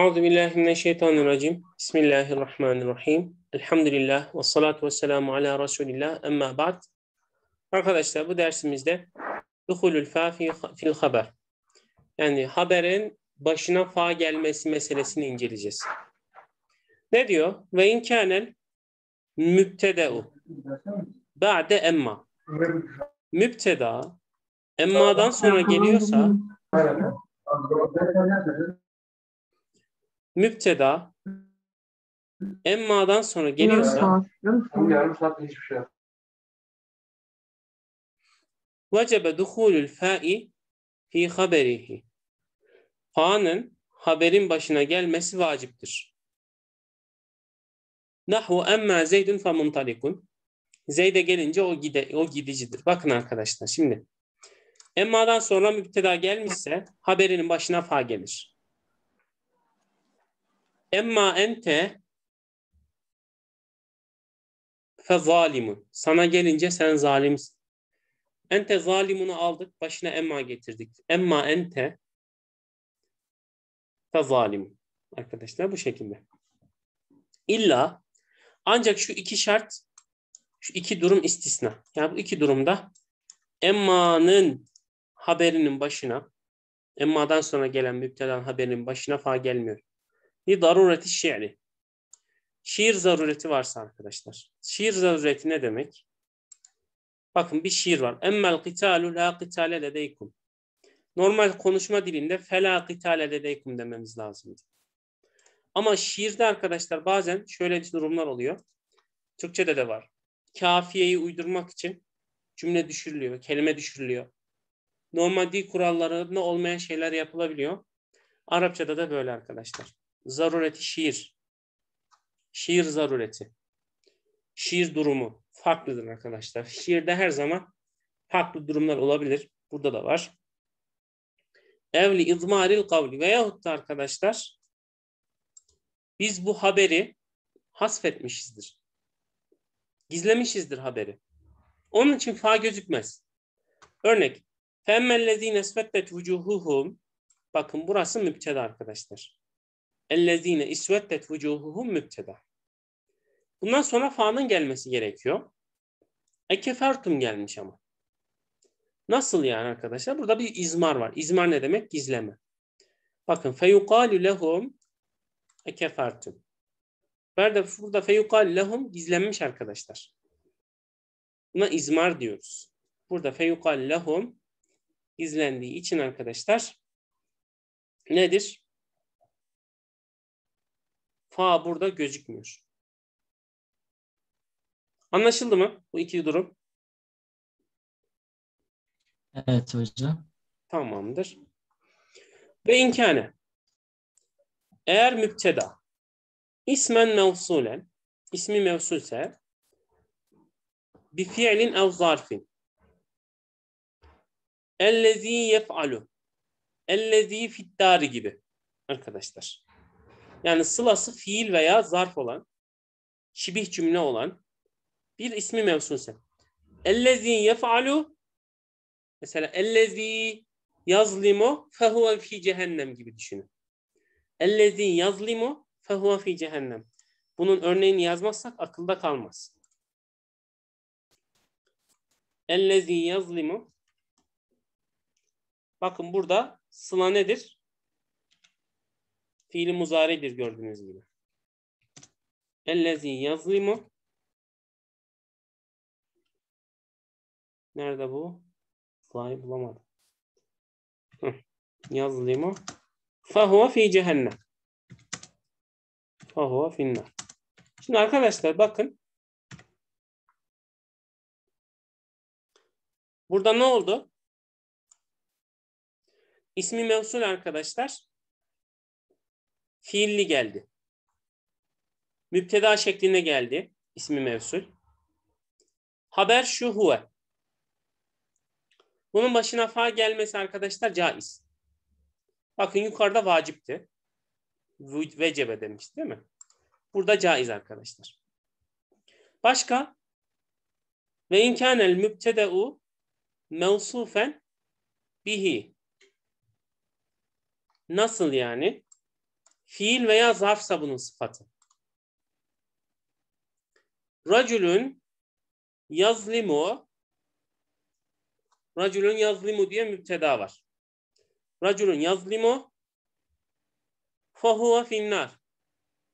Euzu billahi mineşşeytanirracim. Bismillahirrahmanirrahim. Elhamdülillah ve salatu ve selamu ala Resulillah. Emma ba'd. Arkadaşlar bu dersimizde duhulul fa fil haber. Yani haberin başına fa gelmesi meselesini inceleyeceğiz. Ne diyor? Ve in inkanel mübtedeu ba'de emma. Mübteda emmadan sonra geliyorsa müpteda emmadan sonra geliyorsa yarım saat hiçbir şey yok. Vacebe duhulül fa'i fi haberihi. Fa'nın haberin başına gelmesi vaciptir. Nahvu emma zeydun fa muntalikun. Zeyd'e gelince o gide, o gidicidir. Bakın arkadaşlar şimdi. Emma'dan sonra müpteda gelmişse haberinin başına fa gelir. Emma ente fe zalimun. Sana gelince sen zalimsin. Ente zalimunu aldık. Başına emma getirdik. Emma ente fe zalimun. Arkadaşlar bu şekilde. İlla ancak şu iki şart şu iki durum istisna. Yani bu iki durumda emmanın haberinin başına emmadan sonra gelen müptelan haberinin başına fa gelmiyor. Li darureti şiiri. Şiir zarureti varsa arkadaşlar. Şiir zarureti ne demek? Bakın bir şiir var. Emmel kitalu la kitale ledeykum. Normal konuşma dilinde fela kitale ledeykum dememiz lazımdı. Ama şiirde arkadaşlar bazen şöyle durumlar oluyor. Türkçede de var. Kafiyeyi uydurmak için cümle düşürülüyor, kelime düşürülüyor. Normal dil kurallarına olmayan şeyler yapılabiliyor. Arapçada da böyle arkadaşlar zarureti şiir. Şiir zarureti. Şiir durumu farklıdır arkadaşlar. Şiirde her zaman farklı durumlar olabilir. Burada da var. Evli idmaril kavli veyahut da arkadaşlar biz bu haberi hasfetmişizdir. Gizlemişizdir haberi. Onun için fa gözükmez. Örnek. فَاَمَّا الَّذ۪ينَ اسْفَتَّتْ وُجُهُهُمْ Bakın burası müpteda arkadaşlar. اَلَّذ۪ينَ اِسْوَتَّتْ وُجُوهُهُمْ müpteda. Bundan sonra fa'nın gelmesi gerekiyor. Ekefertum gelmiş ama. Nasıl yani arkadaşlar? Burada bir izmar var. İzmar ne demek? Gizleme. Bakın feyukalu lehum ekefertum. Burada, burada feyukalu lehum gizlenmiş arkadaşlar. Buna izmar diyoruz. Burada feyukalu lehum gizlendiği için arkadaşlar nedir? fa burada gözükmüyor. Anlaşıldı mı bu iki durum? Evet hocam. Tamamdır. Ve inkâne. Eğer müpteda ismen mevsulen ismi mevsulse bir fiilin ev zarfin ellezî yef'alu ellezî fiddari gibi arkadaşlar. Yani sılası fiil veya zarf olan, şibih cümle olan bir ismi mevsuse. Ellezî yef'alu mesela ellezî yazlimu fehuve fi cehennem gibi düşünün. Ellezî yazlimu fehuve fi cehennem. Bunun örneğini yazmazsak akılda kalmaz. Ellezî yazlimu Bakın burada sıla nedir? fiili muzaridir gördüğünüz gibi. Ellezi yazlimu Nerede bu? Slide'ı bulamadım. Yazlimu Fahuve fi cehennem. Fahuve finnar. Şimdi arkadaşlar bakın. Burada ne oldu? İsmi mevsul arkadaşlar fiilli geldi. Müpteda şeklinde geldi. ismi mevsul. Haber şu huve. Bunun başına fa gelmesi arkadaşlar caiz. Bakın yukarıda vacipti. Vecebe demiş değil mi? Burada caiz arkadaşlar. Başka? Ve inkânel mübtedeu mevsufen bihi. Nasıl yani? Fiil veya zarfsa bunun sıfatı. Racülün yazlimu Racülün yazlimu diye müpteda var. Racülün yazlimu fahuve finnar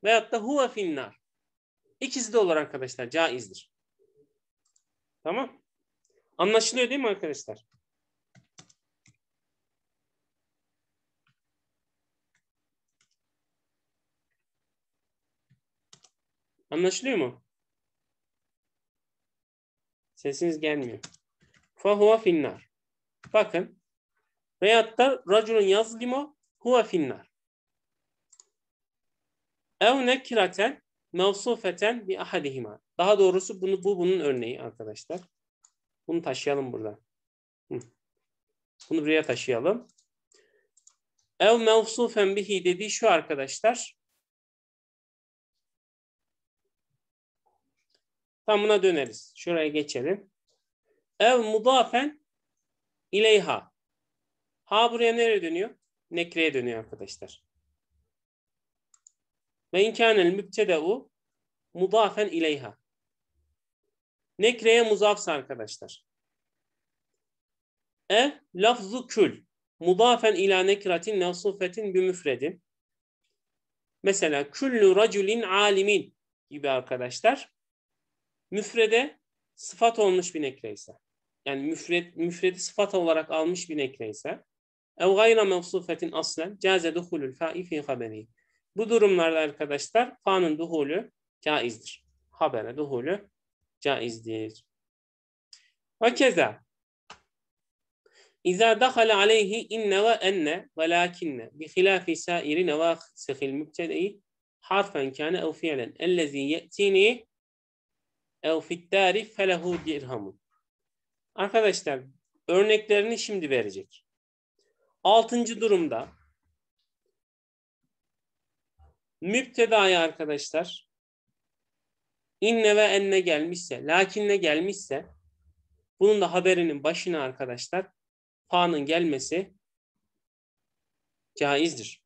veyahut da huve finnar. İkisi de olur arkadaşlar. Caizdir. Tamam. Anlaşılıyor değil mi arkadaşlar? Anlaşılıyor mu? Sesiniz gelmiyor. Fahuva finnar. Bakın. Veyahut da raculun yazlimo huve finnar. Ev nekiraten mevsufeten bi ahadihima. Daha doğrusu bunu bu bunun örneği arkadaşlar. Bunu taşıyalım burada. Bunu buraya taşıyalım. Ev mevsufen bihi dediği şu arkadaşlar. Tam buna döneriz. Şuraya geçelim. Ev mudafen ileyha. Ha buraya nereye dönüyor? Nekreye dönüyor arkadaşlar. Ve inkânel mübtedeu mudafen ileyha. Nekreye muzafsa arkadaşlar. Ev lafzu kül. Mudafen ila nekratin nasufetin bümüfredin. Mesela küllü raculin alimin gibi arkadaşlar. Müfrede sıfat olmuş bir nekre ise yani müfred, müfredi sıfat olarak almış bir nekre ise ev gayra mevsufetin aslen caze duhulül fa'i fi haberi. Bu durumlarda arkadaşlar fa'nın duhulü caizdir. Habere duhulü caizdir. Ve keza İza dakhala aleyhi inne ve enne ve lakinne bi hilafi sairi nevasikil mübtedeyi harfen kâne ev fiilen ellezî ye'tini ev fiddari felehu dirhamun. Arkadaşlar örneklerini şimdi verecek. Altıncı durumda müptedaya arkadaşlar inne ve enne gelmişse, lakinle gelmişse bunun da haberinin başına arkadaşlar fa'nın gelmesi caizdir.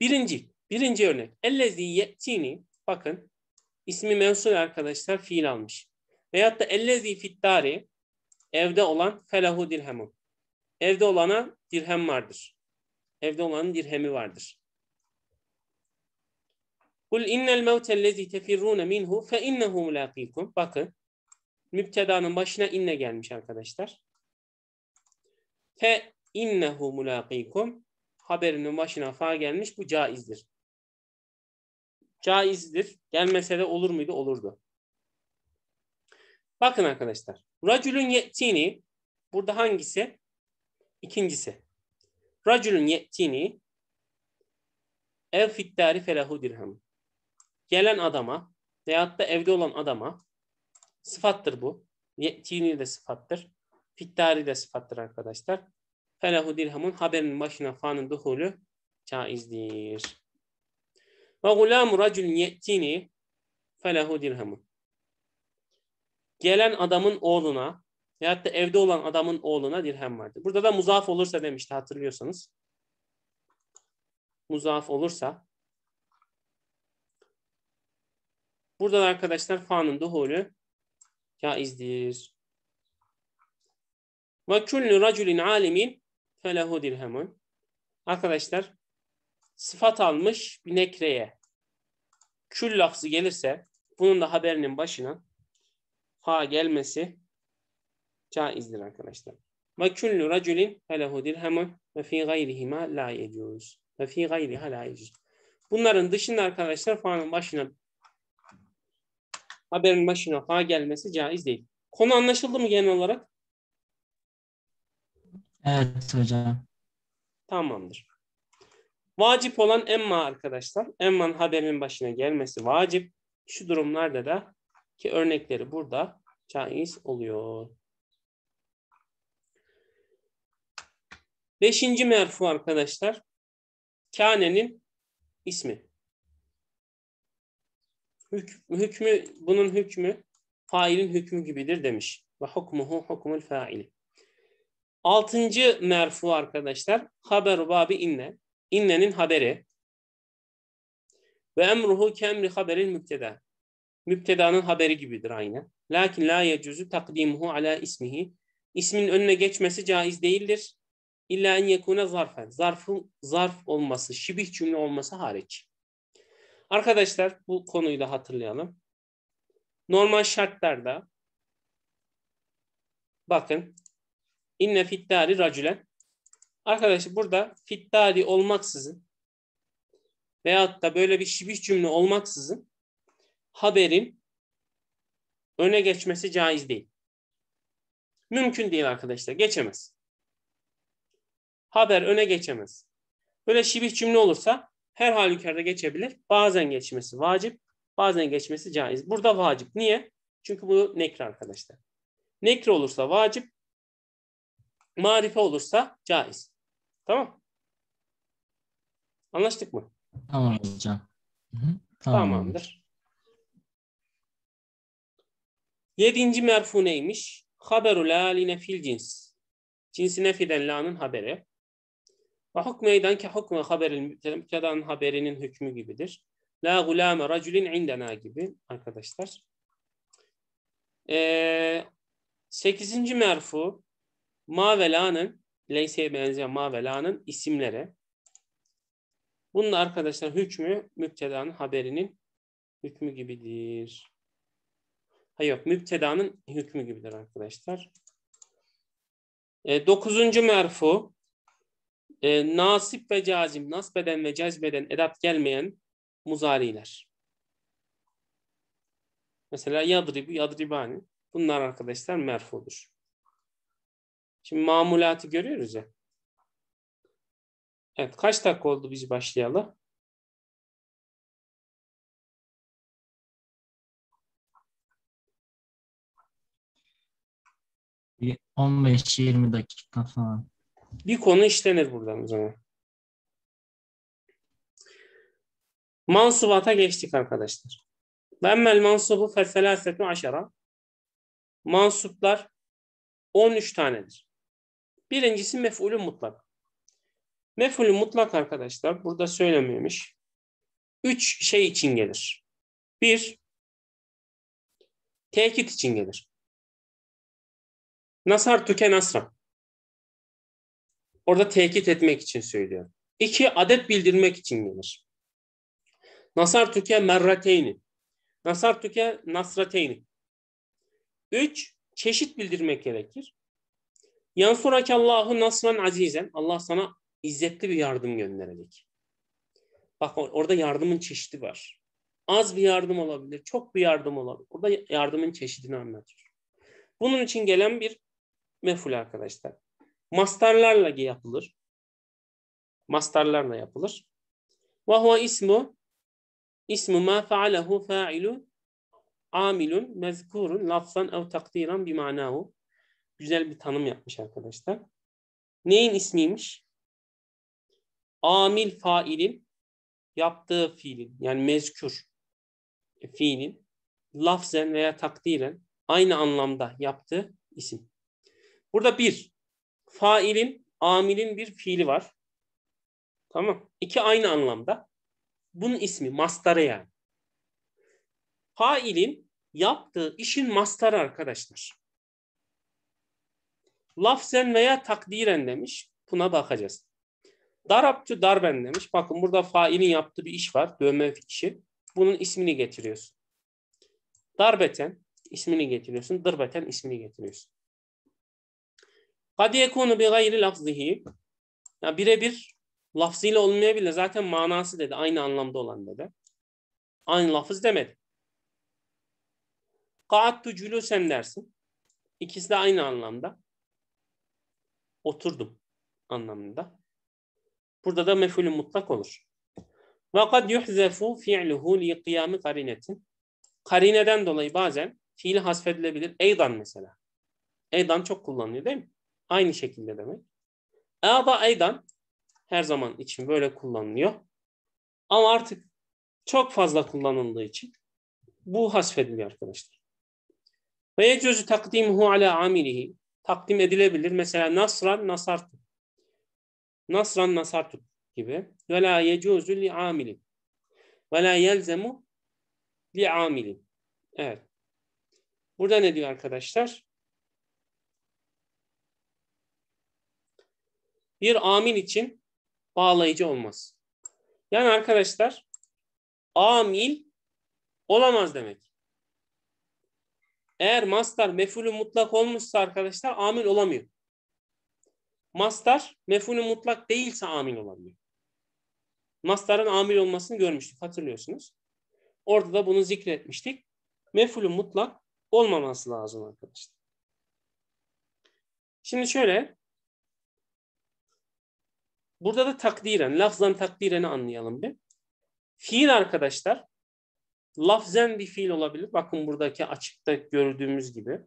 Birinci, birinci örnek. Ellezi ye'tini bakın ismi mensul arkadaşlar fiil almış. Veyahut da ellezi fiddari evde olan felahu dirhemun. Evde olana dirhem vardır. Evde olanın dirhemi vardır. Kul innel mevtellezi tefirrune minhu fe innehu mulakikum. Bakın mübtedanın başına inne gelmiş arkadaşlar. Fe innehu mulakikum haberinin başına fa gelmiş bu caizdir caizdir. Gelmese de olur muydu? Olurdu. Bakın arkadaşlar. Racülün yetini burada hangisi? İkincisi. Racülün yetini ev fittari felahu dirhem. Gelen adama veyahut da evde olan adama sıfattır bu. Yetini de sıfattır. Fittari de sıfattır arkadaşlar. Felahu dirhamun haberin başına fanın duhulu caizdir. Ve gulamu raculun ye'tini felehu dirhemu. Gelen adamın oğluna veyahut da evde olan adamın oğluna dirhem vardı. Burada da muzaf olursa demişti hatırlıyorsanız. Muzaf olursa. Burada da arkadaşlar fanın duhulü caizdir. Ve küllü raculin alimin felehu dirhemun. Arkadaşlar sıfat almış bir nekreye kül lafzı gelirse bunun da haberinin başına ha gelmesi caizdir arkadaşlar. Ve küllü racülin felehu dirhemu ve fi gayrihima la ediyoruz. Ve fi gayriha la ediyoruz. Bunların dışında arkadaşlar fa'nın başına haberin başına ha gelmesi caiz değil. Konu anlaşıldı mı genel olarak? Evet hocam. Tamamdır. Vacip olan emma arkadaşlar. emman haberin başına gelmesi vacip. Şu durumlarda da ki örnekleri burada caiz oluyor. Beşinci merfu arkadaşlar. Kâne'nin ismi. Hükmü, hükmü, bunun hükmü failin hükmü gibidir demiş. Ve hukmuhu hukmul faili. Altıncı merfu arkadaşlar. Haber babi inne. İnnenin haberi ve emruhu kemri haberil müpteda. Müptedanın haberi gibidir aynı. Lakin la yecuzu takdimuhu ala ismihi. İsmin önüne geçmesi caiz değildir. İlla en yekune zarfen. Zarfın zarf olması, şibih cümle olması hariç. Arkadaşlar bu konuyu da hatırlayalım. Normal şartlarda bakın inne fiddari racülen Arkadaşlar burada fiddari olmaksızın veyahut da böyle bir şibih cümle olmaksızın haberin öne geçmesi caiz değil. Mümkün değil arkadaşlar. Geçemez. Haber öne geçemez. Böyle şibih cümle olursa her halükarda geçebilir. Bazen geçmesi vacip, bazen geçmesi caiz. Burada vacip. Niye? Çünkü bu nekre arkadaşlar. Nekre olursa vacip, marife olursa caiz. Tamam. Anlaştık mı? Tamam hocam. Hı -hı. Tamam. Tamamdır. Yedinci merfu neymiş? Haberu la line fil cins. Cinsine fiden la'nın haberi. Ve hukmeyden ki hukme haberin müptedanın haberinin hükmü gibidir. La gulame raculin indena gibi arkadaşlar. Ee, sekizinci merfu ma ve la'nın Leyse'ye benzeyen ma ve la'nın isimleri. Bunun arkadaşlar hükmü müptedanın haberinin hükmü gibidir. Hayır, yok müptedanın hükmü gibidir arkadaşlar. E, dokuzuncu merfu. E, nasip ve cazim, nasbeden ve cazbeden edat gelmeyen muzariler. Mesela yadribu, yadribani. Bunlar arkadaşlar merfudur. Şimdi mamulatı görüyoruz ya. Evet kaç dakika oldu biz başlayalım? Bir 15-20 dakika falan. Bir konu işlenir buradan o zaman. Mansubata geçtik arkadaşlar. Vemmel mansubu fe selâsetü aşara. Mansuplar 13 tanedir. Birincisi mef'ulü mutlak. Mef'ulü mutlak arkadaşlar burada söylememiş. Üç şey için gelir. Bir, tekit için gelir. Nasar tüke nasra. Orada tekit etmek için söylüyor. İki, adet bildirmek için gelir. Nasar tüke merrateyni. Nasar tüke nasrateyni. Üç, çeşit bildirmek gerekir. Yansurake Allahu nasran azizen. Allah sana izzetli bir yardım gönderecek. Bak orada yardımın çeşidi var. Az bir yardım olabilir, çok bir yardım olabilir. Orada yardımın çeşidini anlatıyor. Bunun için gelen bir meful arkadaşlar. Mastarlarla yapılır. Mastarlarla yapılır. Ve huve ismu ismu ma faalehu failu amilun mezkurun lafzan ev takdiran bimanahu güzel bir tanım yapmış arkadaşlar. Neyin ismiymiş? Amil failin yaptığı fiilin yani mezkür fiilin lafzen veya takdiren aynı anlamda yaptığı isim. Burada bir failin amilin bir fiili var. Tamam. İki aynı anlamda. Bunun ismi mastara yani. Failin yaptığı işin mastarı arkadaşlar. Lafzen veya takdiren demiş. Buna bakacağız. Darapçı darben demiş. Bakın burada failin yaptığı bir iş var. Dövme işi. Bunun ismini getiriyorsun. Darbeten ismini getiriyorsun. Dırbeten ismini getiriyorsun. Kad yekunu bi gayri lafzihi. Ya birebir lafzıyla olmayabilir. Zaten manası dedi. Aynı anlamda olan dedi. Aynı lafız demedi. Kaattu cülüsen dersin. İkisi de aynı anlamda oturdum anlamında. Burada da mef'ulü mutlak olur. Ve kad yuhzefu fi'luhu li kıyamı karinetin. Karineden dolayı bazen fiil hasfedilebilir. Eydan mesela. Eydan çok kullanılıyor değil mi? Aynı şekilde demek. Eda eydan her zaman için böyle kullanılıyor. Ama artık çok fazla kullanıldığı için bu hasfediliyor arkadaşlar. Ve yecüzü takdimuhu ala amilihi takdim edilebilir. Mesela nasran nasartu. Nasran nasartu gibi. Ve la yecuzu li amilin. Ve la yelzemu li amilin. Evet. Burada ne diyor arkadaşlar? Bir amil için bağlayıcı olmaz. Yani arkadaşlar amil olamaz demek. Eğer mastar mefulü mutlak olmuşsa arkadaşlar amil olamıyor. Mastar mefulü mutlak değilse amil olamıyor. Mastarın amil olmasını görmüştük hatırlıyorsunuz. Orada da bunu zikretmiştik. Mefulü mutlak olmaması lazım arkadaşlar. Şimdi şöyle. Burada da takdiren, lafzan takdireni anlayalım bir. Fiil arkadaşlar lafzen bir fiil olabilir. Bakın buradaki açıkta gördüğümüz gibi.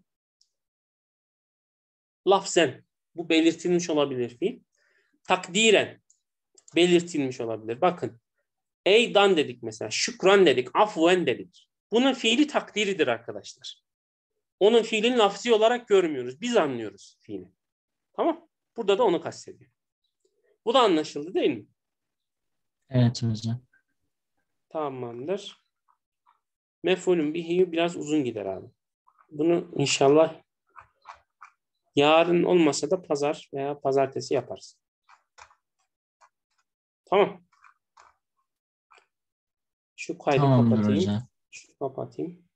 Lafzen. Bu belirtilmiş olabilir fiil. Takdiren. Belirtilmiş olabilir. Bakın. ey dan dedik mesela. Şükran dedik. Afven dedik. Bunun fiili takdiridir arkadaşlar. Onun fiilini lafzi olarak görmüyoruz. Biz anlıyoruz fiili. Tamam. Burada da onu kastediyor. Bu da anlaşıldı değil mi? Evet hocam. Tamamdır. Mef'ulün bihi biraz uzun gider abi. Bunu inşallah yarın olmasa da pazar veya pazartesi yaparız. Tamam. Şu kaydı Tamamdır kapatayım. Hocam. Şu kapatayım.